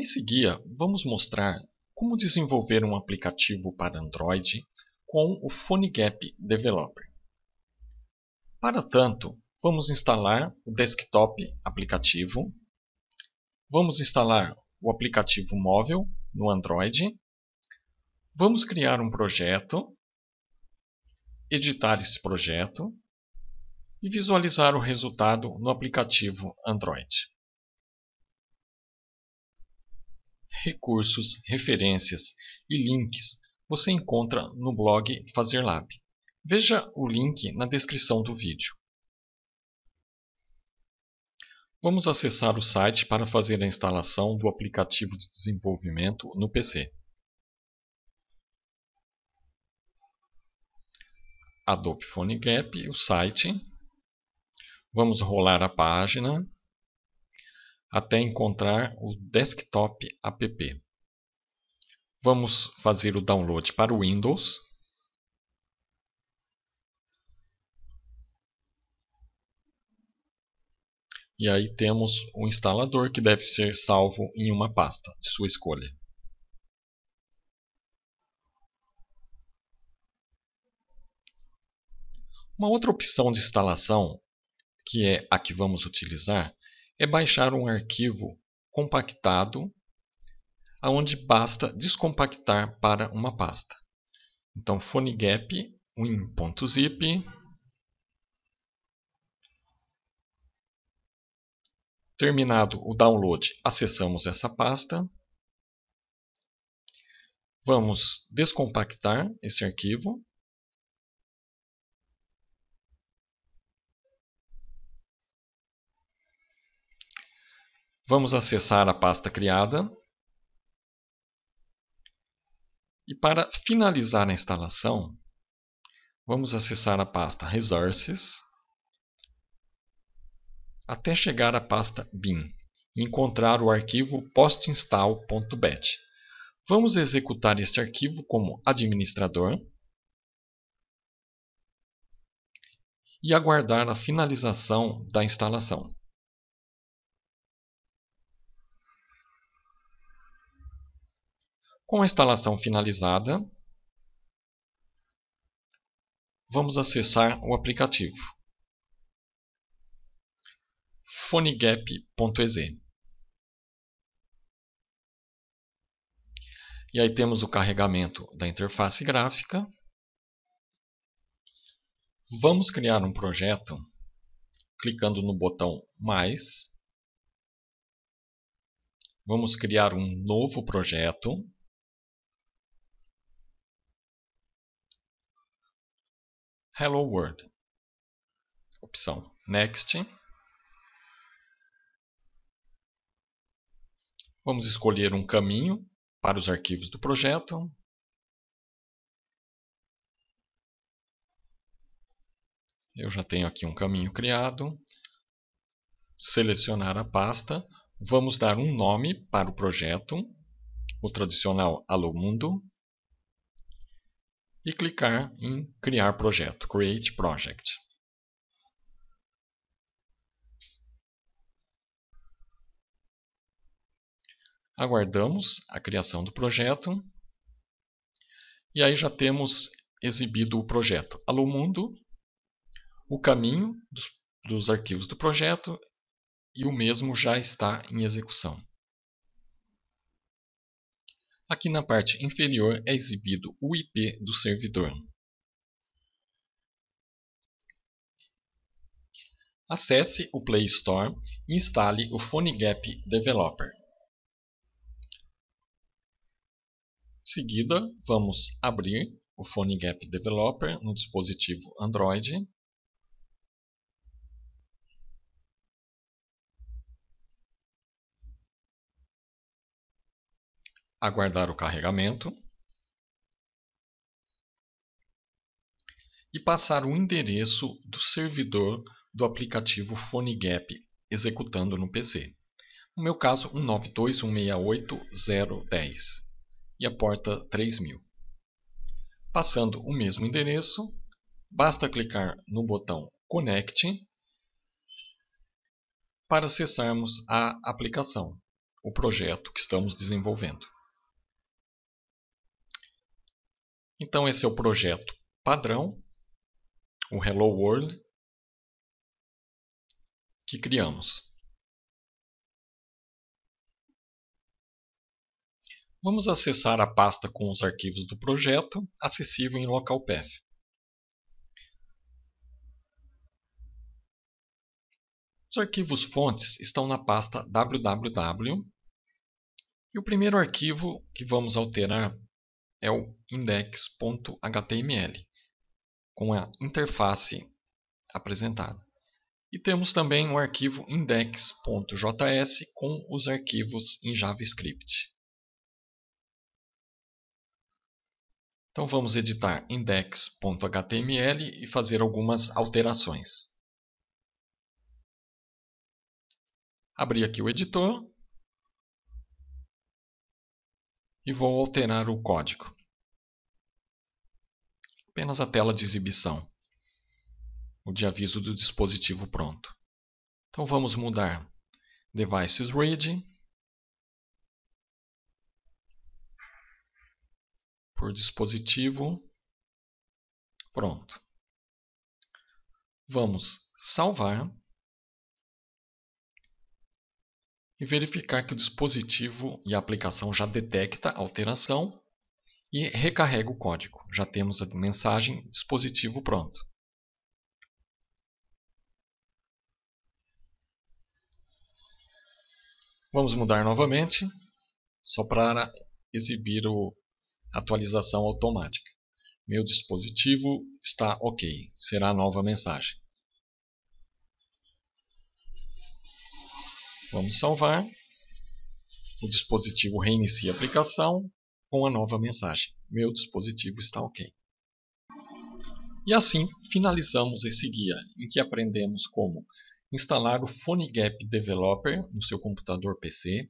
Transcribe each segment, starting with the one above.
Nesse guia, vamos mostrar como desenvolver um aplicativo para Android com o PhoneGap Developer. Para tanto, vamos instalar o desktop aplicativo, vamos instalar o aplicativo móvel no Android, vamos criar um projeto, editar esse projeto e visualizar o resultado no aplicativo Android. recursos, referências e links você encontra no blog FazerLab. Veja o link na descrição do vídeo. Vamos acessar o site para fazer a instalação do aplicativo de desenvolvimento no PC. Adobe PhoneGap, o site. Vamos rolar a página até encontrar o desktop app. Vamos fazer o download para o Windows. E aí temos o instalador que deve ser salvo em uma pasta de sua escolha. Uma outra opção de instalação, que é a que vamos utilizar, é baixar um arquivo compactado, aonde basta descompactar para uma pasta. Então, phonegap win.zip Terminado o download, acessamos essa pasta. Vamos descompactar esse arquivo. Vamos acessar a pasta criada. E para finalizar a instalação, vamos acessar a pasta Resources até chegar à pasta bin e encontrar o arquivo postinstall.bat. Vamos executar este arquivo como administrador e aguardar a finalização da instalação. Com a instalação finalizada, vamos acessar o aplicativo phonegap.exe. E aí temos o carregamento da interface gráfica. Vamos criar um projeto clicando no botão Mais. Vamos criar um novo projeto. Hello World. Opção Next. Vamos escolher um caminho para os arquivos do projeto. Eu já tenho aqui um caminho criado. Selecionar a pasta. Vamos dar um nome para o projeto, o tradicional Hello Mundo e clicar em Criar Projeto, Create Project. Aguardamos a criação do projeto e aí já temos exibido o projeto Alumundo, o caminho dos, dos arquivos do projeto e o mesmo já está em execução. Aqui na parte inferior é exibido o IP do servidor. Acesse o Play Store e instale o PhoneGap Developer. Em seguida, vamos abrir o PhoneGap Developer no dispositivo Android aguardar o carregamento e passar o endereço do servidor do aplicativo PhoneGap executando no PC. No meu caso, 192.168.0.10 e a porta 3000. Passando o mesmo endereço, basta clicar no botão Connect para acessarmos a aplicação, o projeto que estamos desenvolvendo. Então esse é o projeto padrão, o Hello World, que criamos. Vamos acessar a pasta com os arquivos do projeto, acessível em localpath. Os arquivos fontes estão na pasta www e o primeiro arquivo que vamos alterar é o index.html, com a interface apresentada. E temos também o arquivo index.js com os arquivos em JavaScript. Então vamos editar index.html e fazer algumas alterações. Abrir aqui o editor e vou alterar o código. Apenas a tela de exibição, o de aviso do dispositivo pronto. Então vamos mudar devices read por dispositivo pronto. Vamos salvar e verificar que o dispositivo e a aplicação já detecta a alteração e recarrega o código. Já temos a mensagem dispositivo pronto. Vamos mudar novamente, só para exibir a atualização automática. Meu dispositivo está ok, será a nova mensagem. Vamos salvar. O dispositivo reinicia a aplicação com a nova mensagem. Meu dispositivo está ok. E assim finalizamos esse guia, em que aprendemos como instalar o PhoneGap Developer no seu computador PC,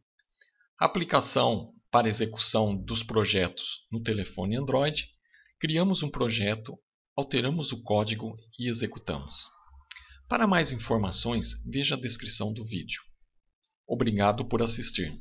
aplicação para execução dos projetos no telefone Android, criamos um projeto, alteramos o código e executamos. Para mais informações, veja a descrição do vídeo. Obrigado por assistir.